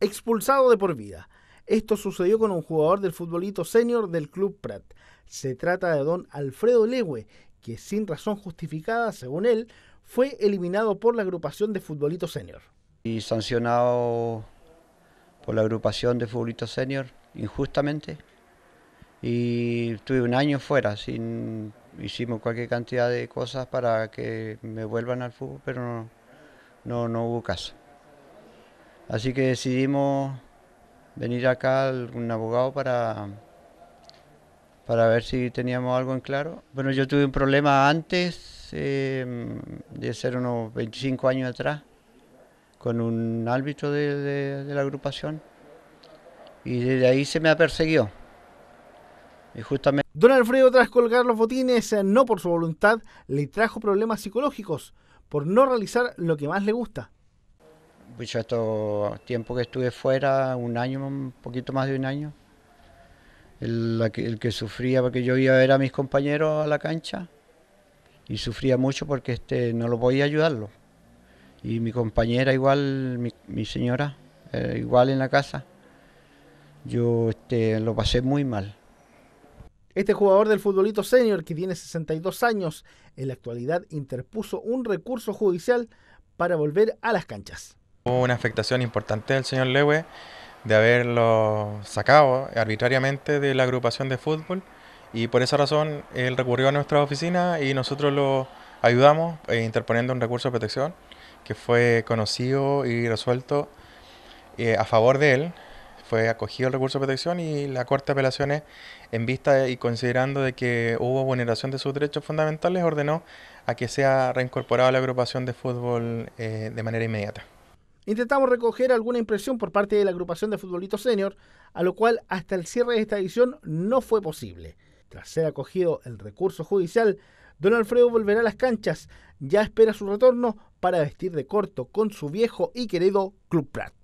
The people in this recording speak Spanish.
expulsado de por vida. Esto sucedió con un jugador del futbolito senior del Club Prat. Se trata de don Alfredo legüe que sin razón justificada, según él, fue eliminado por la agrupación de futbolito senior. Y sancionado por la agrupación de futbolito senior injustamente. Y estuve un año fuera, sin, hicimos cualquier cantidad de cosas para que me vuelvan al fútbol, pero no, no hubo caso. Así que decidimos venir acá un abogado para, para ver si teníamos algo en claro. Bueno, yo tuve un problema antes em, de ser unos 25 años atrás con un árbitro de, la agrupación y desde ahí se me ha perseguido. justamente... Don Alfredo, tras colgar los botines, no por su voluntad, le trajo problemas psicológicos por no realizar lo que más le gusta, pues estos tiempos que estuve fuera, un año, un poquito más de un año, el, que sufría porque yo iba a ver a mis compañeros a la cancha y sufría mucho porque este, no lo podía ayudarlo. Y mi compañera igual, mi, señora, eh, igual en la casa, yo este, lo pasé muy mal. Este jugador del futbolito senior, que tiene 62 años, en la actualidad interpuso un recurso judicial para volver a las canchas. Hubo una afectación importante del señor Lewe de haberlo sacado arbitrariamente de la agrupación de fútbol y por esa razón él recurrió a nuestra oficina y nosotros lo ayudamos eh, interponiendo un recurso de protección que fue conocido y resuelto eh, a favor de él. Fue acogido el recurso de protección y la Corte de Apelaciones, en vista y considerando de que hubo vulneración de sus derechos fundamentales, ordenó a que sea reincorporado a la agrupación de fútbol eh, de manera inmediata. Intentamos recoger alguna impresión por parte de la agrupación de futbolitos senior, a lo cual hasta el cierre de esta edición no fue posible. Tras ser acogido el recurso judicial, don Alfredo volverá a las canchas, ya espera su retorno para vestir de corto con su viejo y querido Club Prat.